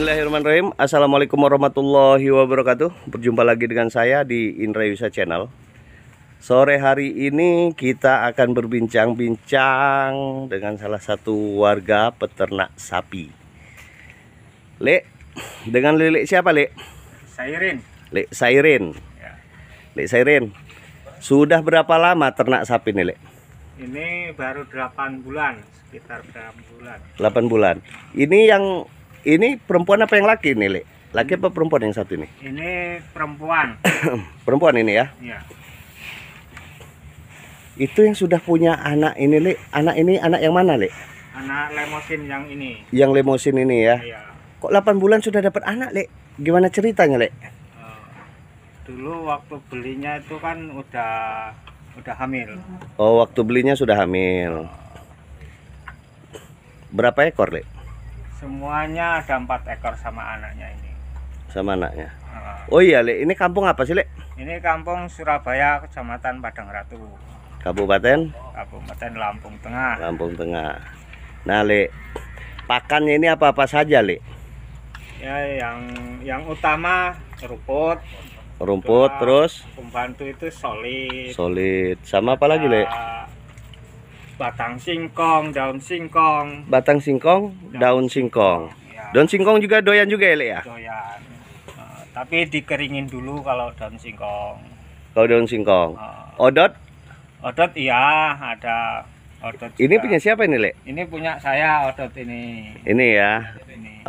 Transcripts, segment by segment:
Bismillahirrahmanirrahim Assalamualaikum warahmatullahi wabarakatuh Berjumpa lagi dengan saya di Indra Yusa Channel Sore hari ini kita akan berbincang-bincang Dengan salah satu warga peternak sapi Lek, dengan Lek siapa Lek? Sairin Lek Sairin ya. Lek Sairin Sudah berapa lama ternak sapi nih Lek? Ini baru 8 bulan Sekitar 8 bulan 8 bulan Ini yang ini perempuan apa yang laki nih, Le? Laki apa perempuan yang satu ini? Ini perempuan. perempuan ini ya? Iya. Itu yang sudah punya anak ini, Le. Anak ini anak yang mana, Le? Anak lemosin yang ini. Yang lemosin ini ya? Iya. Kok 8 bulan sudah dapat anak, Le? Gimana ceritanya, Le? Eh, dulu waktu belinya itu kan udah udah hamil. Oh, waktu belinya sudah hamil. Berapa ekor, Le? Semuanya ada empat ekor sama anaknya ini. Sama anaknya. Uh, oh iya, Lek. Ini kampung apa sih, Lek? Ini kampung Surabaya, Kecamatan Padang Ratu. Kabupaten? Kabupaten Lampung Tengah. Lampung Tengah. Nah, Lek, pakannya ini apa-apa saja, Lek? Ya, yang yang utama rumput. Rumput terus? Pembantu itu solid. Solid. Sama apa lagi, Lek? batang singkong, daun singkong. Batang singkong, daun, daun singkong. Ya. Daun singkong juga doyan juga ya, Le ya? Doyan. Uh, tapi dikeringin dulu kalau daun singkong. Kalau daun singkong. Uh, odot? Odot iya, ada odot. Juga. Ini punya siapa ini, Le? Ini punya saya odot ini. Ini ya.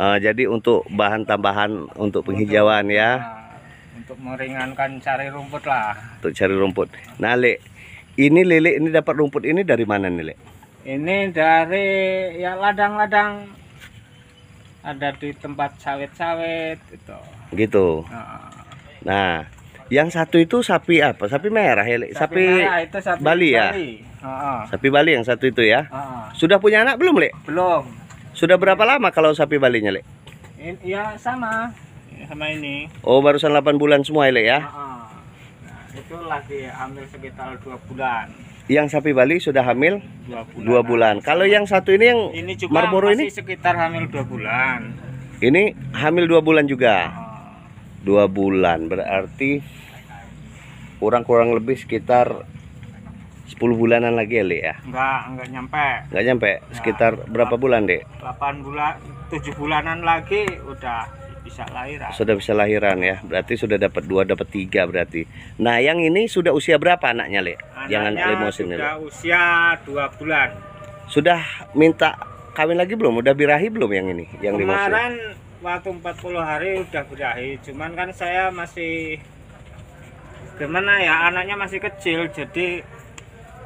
Uh, jadi untuk bahan tambahan untuk penghijauan ya. untuk meringankan cari rumput lah. Untuk cari rumput. Nah, Le, ini Lele ini dapat rumput ini dari mana nih, Lele? Ini dari ya ladang-ladang ada di tempat sawit-sawit gitu. Gitu. Nah. nah, yang satu itu sapi apa? Sapi merah ya, Lek? Sapi, sapi merah itu sapi Bali, ya? Bali. ya. Uh Sapi Bali yang satu itu ya. Uh Sudah punya anak belum, Lek? Belum. Sudah berapa lama kalau sapi Balinya, Lek? Ya sama. Sama ini. Oh, barusan 8 bulan semua, Lek ya itu lagi hamil sekitar dua bulan yang sapi Bali sudah hamil dua bulan, dua bulan. kalau yang satu ini yang ini juga Marlboro masih ini sekitar hamil dua bulan ini hamil dua bulan juga iya. dua bulan berarti kurang kurang lebih sekitar sepuluh bulanan lagi ya, Le ya? Enggak, enggak nyampe. Enggak nyampe. Ya. Sekitar ya, berapa bulan, Dek? delapan bulan, tujuh bulanan lagi udah bisa lahiran. Sudah bisa lahiran ya. Berarti sudah dapat dua, dapat tiga berarti. Nah, yang ini sudah usia berapa anaknya, Le? Anaknya Jangan limosin ini. Sudah usia dua bulan. Sudah minta kawin lagi belum? Udah birahi belum yang ini? Yang Kemarin limosin. waktu 40 hari udah birahi. Cuman kan saya masih gimana ya, anaknya masih kecil jadi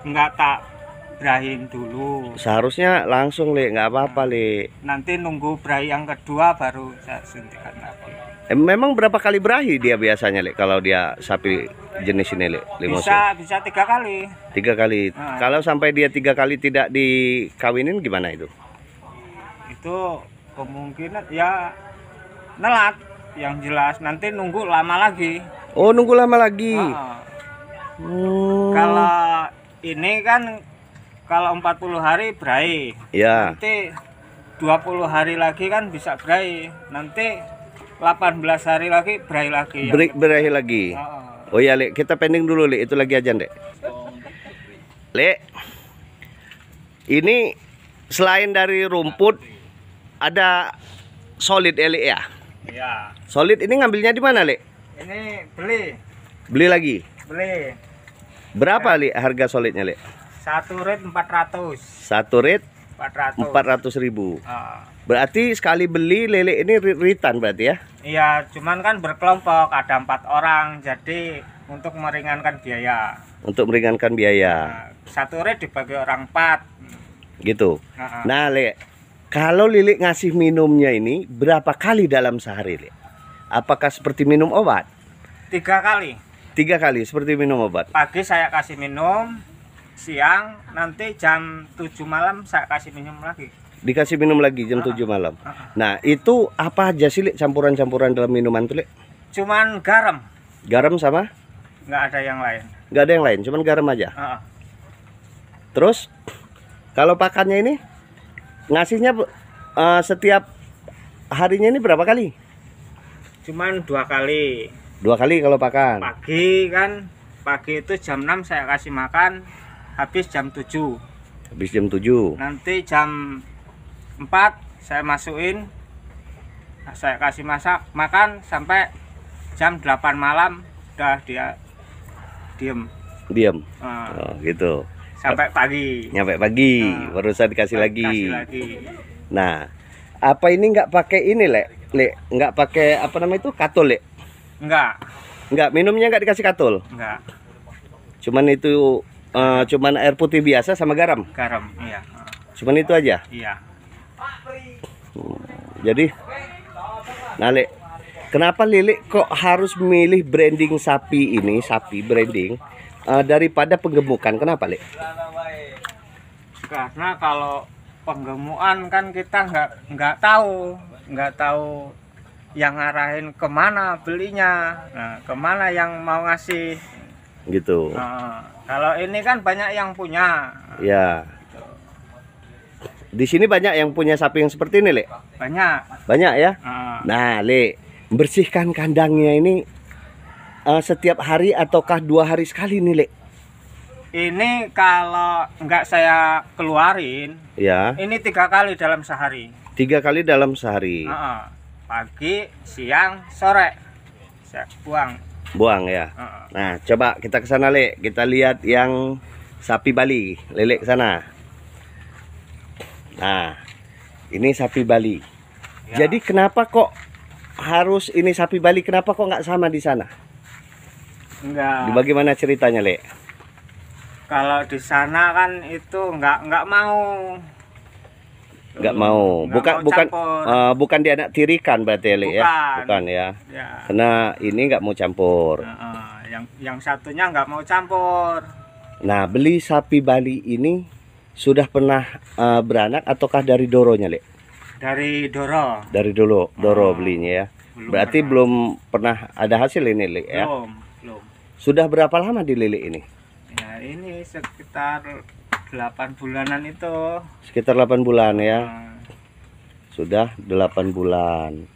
nggak tak brahin dulu seharusnya langsung li nggak apa-apa nah, li nanti nunggu brahi yang kedua baru saya suntikan lagi eh, memang berapa kali brahi dia biasanya li kalau dia sapi jenis ini li limosin bisa bisa tiga kali tiga kali nah. kalau sampai dia tiga kali tidak dikawinin gimana itu itu kemungkinan ya nelat yang jelas nanti nunggu lama lagi oh nunggu lama lagi nah. hmm. kalau ini kan kalau 40 hari berai ya. nanti 20 hari lagi kan bisa berai nanti 18 hari lagi berai lagi Ber berai lagi oh, oh ya Lek kita pending dulu Lek itu lagi aja Lek Lek ini selain dari rumput ada solid ya Lek ya Iya. solid ini ngambilnya di mana Lek ini beli beli lagi beli berapa ya. Lek harga solidnya Lek satu rit 400. Satu rit 400. 400 ribu. Uh. Berarti sekali beli lele ini ritan berarti ya? Iya, cuman kan berkelompok, ada empat orang, jadi untuk meringankan biaya. Untuk meringankan biaya. Uh, satu rit dibagi orang empat. Gitu. Uh -uh. Nah, Le, kalau Lili ngasih minumnya ini berapa kali dalam sehari, Le? Apakah seperti minum obat? Tiga kali. Tiga kali seperti minum obat. Pagi saya kasih minum, siang nanti jam 7 malam saya kasih minum lagi dikasih minum lagi jam ah. tujuh 7 malam ah. nah itu apa aja sih campuran-campuran dalam minuman tuh Lek? cuman garam garam sama nggak ada yang lain nggak ada yang lain cuman garam aja ah. terus kalau pakannya ini ngasihnya uh, setiap harinya ini berapa kali cuman dua kali dua kali kalau pakan pagi kan pagi itu jam 6 saya kasih makan habis jam 7 habis jam 7 nanti jam 4 saya masukin saya kasih masak makan sampai jam 8 malam udah dia diem diem hmm. oh, gitu sampai pagi nyampe pagi hmm. Ah. baru saya dikasih lagi. lagi nah apa ini enggak pakai ini lek lek enggak pakai apa namanya itu katul lek enggak nggak minumnya enggak dikasih katul enggak cuman itu uh, cuman air putih biasa sama garam garam iya cuman itu aja iya hmm, jadi nale kenapa Lili kok harus milih branding sapi ini sapi branding uh, daripada penggemukan kenapa Le? karena kalau penggemukan kan kita nggak nggak tahu nggak tahu yang ngarahin kemana belinya nah, kemana yang mau ngasih gitu nah, kalau ini kan banyak yang punya. Ya. Di sini banyak yang punya sapi yang seperti ini, Lek? Banyak. Banyak ya? Uh. Nah, Lek, bersihkan kandangnya ini uh, setiap hari ataukah dua hari sekali nih, Lek? Ini kalau nggak saya keluarin, ya. Ini tiga kali dalam sehari. Tiga kali dalam sehari. Uh -uh. Pagi, siang, sore. Saya buang buang ya. Uh -uh. Nah, coba kita ke sana, Lek. Kita lihat yang sapi Bali, lelek sana. Nah, ini sapi Bali. Ya. Jadi kenapa kok harus ini sapi Bali? Kenapa kok nggak sama di sana? Enggak. Bagaimana ceritanya, Lek? Kalau di sana kan itu nggak nggak mau nggak hmm. mau bukan bukan uh, eh, bukan dia anak tirikan berarti ya? bukan. ya bukan ya, ya. karena ini nggak mau campur uh, yang yang satunya nggak mau campur nah beli sapi Bali ini sudah pernah uh, beranak ataukah dari doronya lek dari doro dari dulu doro uh, belinya ya belum berarti pernah. belum pernah ada hasil ini lek ya belum belum sudah berapa lama di dililit ini ya ini sekitar 8 bulanan itu sekitar 8 bulan ya nah. sudah 8 bulan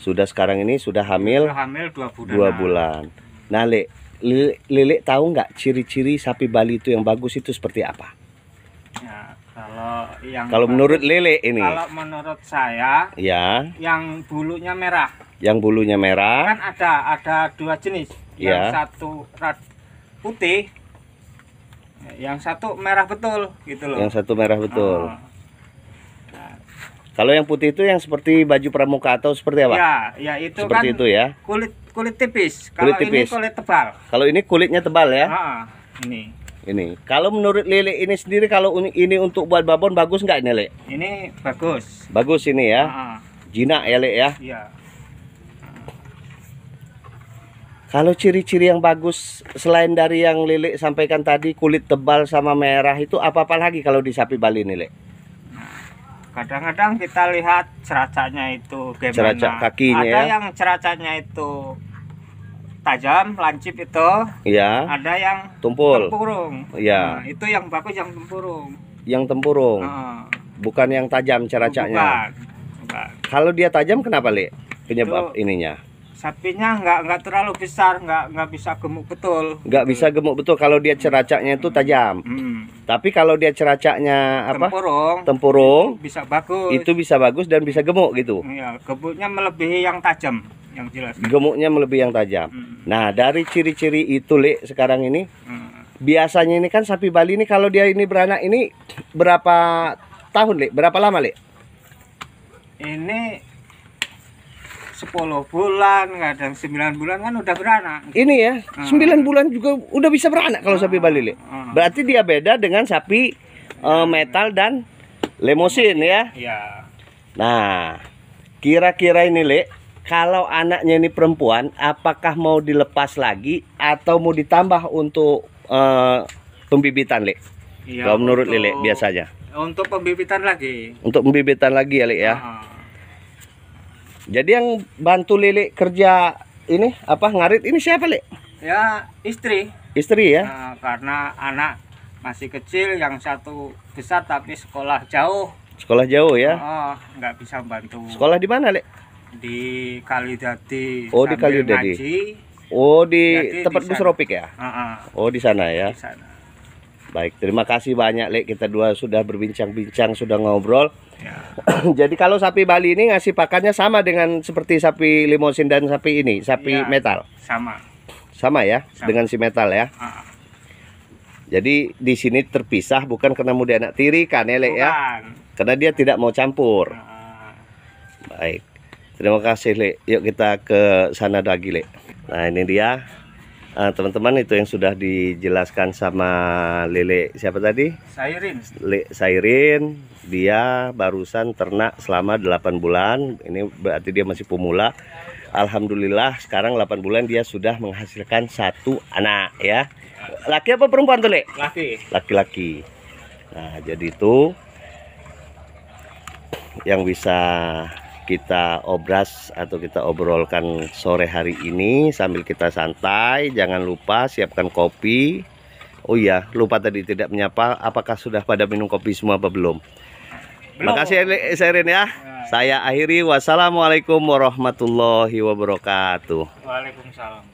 sudah sekarang ini sudah hamil sudah hamil 2 bulan 2 bulan nah Lek Lilik, tahu nggak ciri-ciri sapi Bali itu yang bagus itu seperti apa? Ya, kalau yang kalau menurut Lele ini. Kalau menurut saya, ya. Yang bulunya merah. Yang bulunya merah. Kan ada ada dua jenis. Ya. Yang satu putih, yang satu merah betul gitu loh yang satu merah betul oh. kalau yang putih itu yang seperti baju pramuka atau seperti apa ya ya itu seperti kan itu ya kulit kulit tipis kalau kulit tipis. kulit tebal kalau ini kulitnya tebal ya Ah, ini ini kalau menurut Lele ini sendiri kalau ini untuk buat babon bagus nggak ini Lele ini bagus bagus ini ya Jina ah, ah. jinak ya Lele ya, ya. Kalau ciri-ciri yang bagus selain dari yang Lili sampaikan tadi kulit tebal sama merah itu apa-apa lagi kalau di sapi Bali ini, Lili? Kadang-kadang kita lihat ceracanya itu gimana. Ceraca kakinya Ada ya? yang ceracanya itu tajam, lancip itu. Iya. Ada yang tumpul. Tempurung. Iya. Nah, itu yang bagus yang tempurung. Yang tempurung. Bukan yang tajam ceracanya. Bukan. Bukan. Kalau dia tajam kenapa, lek? Penyebab itu, ininya? sapinya nggak nggak terlalu besar nggak nggak bisa gemuk betul nggak bisa gemuk betul kalau dia ceracaknya itu hmm. tajam hmm. tapi kalau dia ceracaknya apa tempurung tempurung itu bisa bagus itu bisa bagus dan bisa gemuk gitu ya gemuknya melebihi yang tajam yang jelas gemuknya melebihi yang tajam hmm. nah dari ciri-ciri itu lek sekarang ini hmm. biasanya ini kan sapi Bali ini kalau dia ini beranak ini berapa tahun lek berapa lama lek ini 10 bulan, kadang 9 bulan kan udah beranak. Ini ya, hmm. Ah. 9 bulan juga udah bisa beranak kalau hmm. sapi ah, balile. Hmm. Ah. Berarti dia beda dengan sapi uh, metal dan lemosin ya. Iya. Nah, kira-kira ini, Le, kalau anaknya ini perempuan, apakah mau dilepas lagi atau mau ditambah untuk uh, pembibitan, Le? Iya. Kalau menurut untuk, Lele biasanya. Untuk pembibitan lagi. Untuk pembibitan lagi ya, ya. Uh -huh. Jadi yang bantu Lili kerja ini apa ngarit ini siapa Li? Ya istri. Istri ya. Nah, karena anak masih kecil yang satu besar tapi sekolah jauh. Sekolah jauh ya? Oh, nggak bisa bantu. Sekolah di mana Lek? Di Kalidati. Oh di Kalidadi. Ngaji. Oh di Jadi tempat di bus Ropik ya? Uh -uh. Oh di sana ya. Di sana. Baik, terima kasih banyak Lek kita dua sudah berbincang-bincang, sudah ngobrol. Ya. Jadi kalau sapi Bali ini ngasih pakannya sama dengan seperti sapi limosin dan sapi ini, sapi ya, metal. Sama. Sama ya, sama. dengan si metal ya. Uh. Jadi di sini terpisah bukan karena muda anak tiri kan ya Lek ya. Karena dia tidak mau campur. Uh. Baik. Terima kasih Lek. Yuk kita ke sana lagi Lek. Nah, ini dia. Eh, teman-teman itu yang sudah dijelaskan sama Lele siapa tadi? Sairin. Le, Sairin dia barusan ternak selama 8 bulan. Ini berarti dia masih pemula. Alhamdulillah sekarang 8 bulan dia sudah menghasilkan satu anak ya. Laki apa perempuan tuh, Le? Laki. Laki-laki. Nah, jadi itu yang bisa kita obras atau kita obrolkan sore hari ini sambil kita santai. Jangan lupa siapkan kopi. Oh iya, lupa tadi tidak menyapa apakah sudah pada minum kopi semua apa belum? belum. Makasih Serin ya. ya. Saya akhiri wassalamualaikum warahmatullahi wabarakatuh. Waalaikumsalam.